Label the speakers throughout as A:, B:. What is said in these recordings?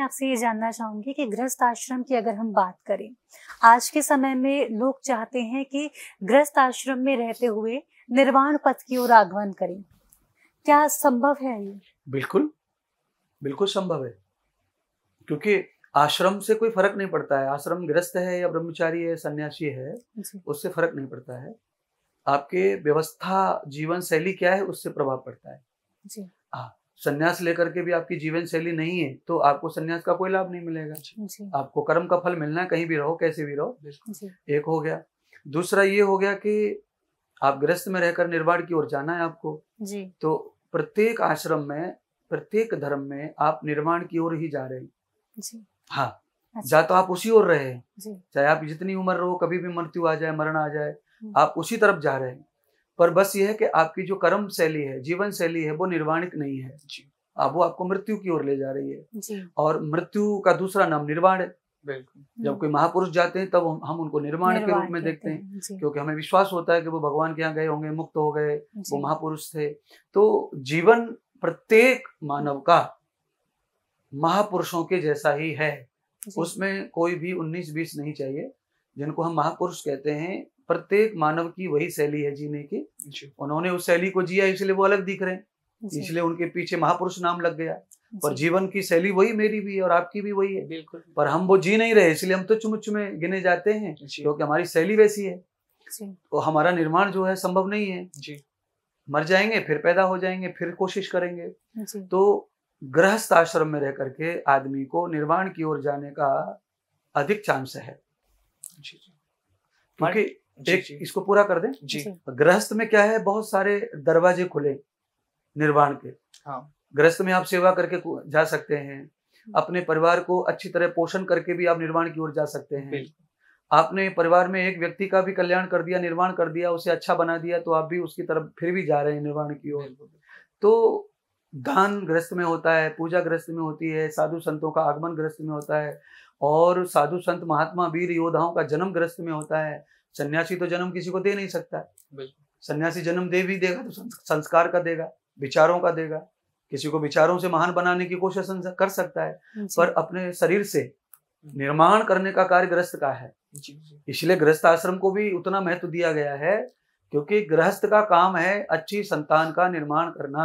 A: मैं आपसे ये जानना चाहूंगी कि गृहस्थ आश्रम की अगर हम बात करें आज के समय में लोग चाहते हैं कि गृहस्थ आश्रम में रहते हुए निर्वाण पथ की ओर आगमन करें क्या संभव है ये बिल्कुल बिल्कुल संभव है क्योंकि आश्रम से कोई फर्क नहीं पड़ता है आश्रम गृहस्थ है या ब्रह्मचारी है सन्यासी है उससे फर्क नहीं पड़ता है आपके व्यवस्था जीवन शैली क्या है उससे प्रभाव पड़ता है जी आ, हाँ, संन्यास लेकर के भी आपकी जीवन शैली नहीं है तो आपको संन्यास का कोई लाभ नहीं मिलेगा आपको कर्म का फल मिलना है कहीं भी रहो कैसे भी रहो एक हो गया दूसरा ये हो गया कि आप ग्रस्त में रहकर निर्वाण की ओर जाना है आपको जी। तो प्रत्येक आश्रम में प्रत्येक धर्म में आप निर्माण की ओर ही जा रहे हैं हाँ अच्छा। या जा तो आप उसी ओर रहे चाहे आप जितनी उम्र रहो कभी भी मृत्यु आ जाए मरण आ जाए हम्म। आप उसी तरफ जा रहे हैं पर बस यह है कि आपकी जो कर्म शैली है जीवन शैली है वो निर्वाणिक नहीं है आप वो आपको मृत्यु की ओर ले जा रही है और मृत्यु का दूसरा नाम निर्वाण है हम्म। जब कोई महापुरुष जाते हैं तब हम उनको निर्माण के रूप में देखते हैं क्योंकि हमें विश्वास होता है कि वो भगवान के यहाँ गए होंगे मुक्त हो गए वो महापुरुष थे तो जीवन प्रत्येक मानव का महापुरुषों के जैसा ही है उसमें कोई भी उन्नीस बीस नहीं चाहिए जिनको हम महापुरुष कहते हैं प्रत्येक मानव की वही शैली है जीने की उन्होंने उस शैली को जिया इसलिए वो अलग दिख रहे
B: हैं इसलिए
A: उनके पीछे महापुरुष नाम लग गया पर जीवन की शैली वही मेरी भी है और आपकी भी वही है बिल्कुल पर हम वो जी नहीं रहे इसलिए हम तो चुम चुमे गिने जाते हैं क्योंकि हमारी शैली वैसी है तो हमारा निर्माण जो है संभव नहीं है जी मर जाएंगे फिर पैदा हो जाएंगे फिर कोशिश करेंगे तो गृहस्थ आश्रम में रह करके आदमी को निर्माण की ओर जाने का अधिक चांस है क्योंकि एक इसको पूरा कर दें जी गृहस्थ में क्या है बहुत सारे दरवाजे खुले निर्वाण के हाँ गृहस्थ में आप सेवा करके जा सकते हैं हम्म। अपने परिवार को अच्छी तरह पोषण करके भी आप निर्माण की ओर जा सकते हैं आपने परिवार में एक व्यक्ति का भी कल्याण कर दिया निर्माण कर दिया उसे अच्छा बना दिया तो आप भी उसकी तरफ फिर भी जा रहे हैं निर्माण की ओर तो दान ग्रस्त में होता है पूजा ग्रस्त में होती है साधु संतों का आगमन ग्रस्त में होता है और साधु संत महात्मा वीर योद्धाओं का जन्म ग्रस्त में होता है सन्यासी तो जन्म किसी को दे नहीं सकता सन्यासी जन्म दे भी देगा तो संस्कार का देगा विचारों का देगा किसी को विचारों से महान बनाने की कोशिश कर सकता है हाँ पर अपने शरीर से निर्माण करने का कार्य ग्रस्त का है इसलिए गृहस्थ आश्रम को भी उतना महत्व दिया गया है क्योंकि गृहस्थ का काम है अच्छी संतान का निर्माण करना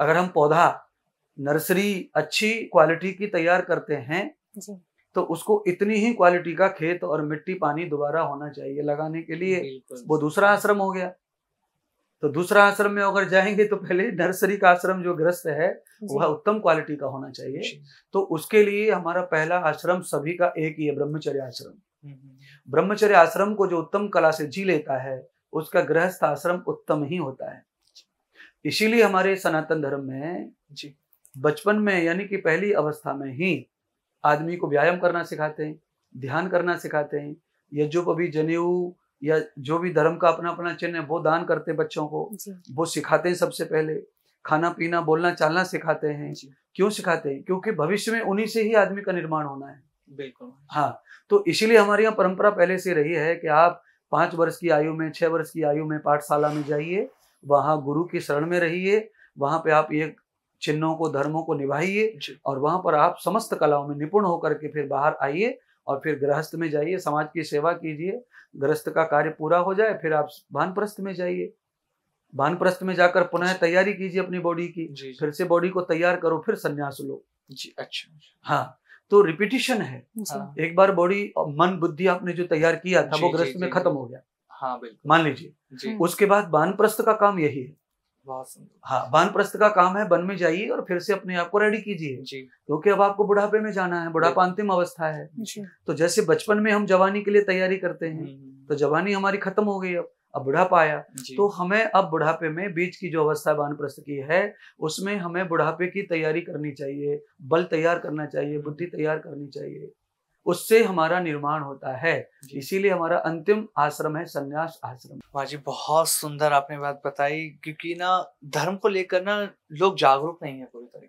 A: अगर हम पौधा नर्सरी अच्छी क्वालिटी की तैयार करते हैं तो उसको इतनी ही क्वालिटी का खेत और मिट्टी पानी दोबारा होना चाहिए लगाने के लिए वो दूसरा आश्रम हो गया तो दूसरा आश्रम में अगर जाएंगे तो पहले नर्सरी का आश्रम जो ग्रस्त है वह उत्तम क्वालिटी का होना चाहिए तो उसके लिए हमारा पहला आश्रम सभी का एक ही है ब्रह्मचर्य आश्रम हम्म, हम्म, हम्म। ब्रह्मचर्य आश्रम को जो उत्तम कला से जी लेता है उसका गृहस्थ आश्रम उत्तम ही होता है इसीलिए हमारे सनातन धर्म में बचपन में यानी कि पहली अवस्था में ही आदमी को व्यायाम करना सिखाते हैं ध्यान करना सिखाते हैं या जो कभी जनेऊ या जो भी धर्म का अपना अपना चिन्ह है वो दान करते हैं बच्चों को वो सिखाते हैं सबसे पहले खाना पीना बोलना चालना सिखाते हैं क्यों सिखाते हैं क्योंकि भविष्य में उन्हीं से ही आदमी का निर्माण होना है बिल्कुल हाँ तो इसीलिए हमारे यहाँ परंपरा पहले से रही है कि आप पांच वर्ष की आयु में छह वर्ष की आयु में पाठशाला में जाइए वहाँ गुरु की शरण में रहिए वहाँ पे आप एक चिन्हों को धर्मों को निभाइए और वहां पर आप समस्त कलाओं में निपुण होकर के फिर बाहर आइए और फिर गृहस्थ में जाइए समाज की सेवा कीजिए गृहस्थ का कार्य पूरा हो जाए फिर आप भानप्रस्थ में जाइए भानप्रस्थ में जाकर पुनः तैयारी कीजिए अपनी बॉडी की जी, जी। फिर से बॉडी को तैयार करो फिर संन्यास लो जी अच्छा हाँ तो रिपीटिशन है हाँ। एक बार बॉडी मन बुद्धि आपने जो तैयार किया था वो ग्रस्त में खत्म हो गया हाँ बिल्कुल मान लीजिए उसके बाद बानप्रस्थ का काम यही है हाँ वान का काम है वन में जाइए और फिर से अपने आप को रेडी कीजिए क्योंकि अब आपको बुढ़ापे में जाना है बुढ़ापा अंतिम अवस्था है तो जैसे बचपन में हम जवानी के लिए तैयारी करते हैं हम्म, हम्म। तो जवानी हमारी खत्म हो गई अब अब बुढ़ापा आया तो हमें अब बुढ़ापे में बीच की जो अवस्था वानप्रस्थ की है उसमें हमें बुढ़ापे की तैयारी करनी चाहिए बल तैयार करना चाहिए बुद्धि तैयार करनी चाहिए उससे हमारा निर्माण होता है इसीलिए हमारा अंतिम आश्रम है संन्यास आश्रम भाजी जी बहुत सुंदर आपने बात बताई क्योंकि ना धर्म को लेकर ना लोग जागरूक नहीं है पूरी तरह